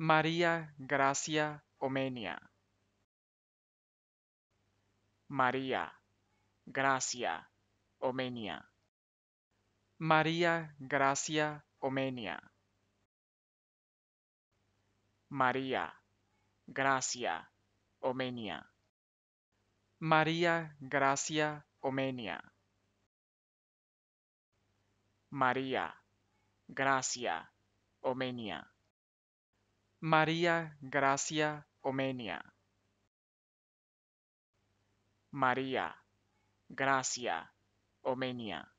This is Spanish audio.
María Gracia Omenia. María Gracia Omenia. María Gracia Omenia. María Gracia Omenia. María Gracia Omenia. María Gracia Omenia. María Gracia Omenia. María Gracia Omenia.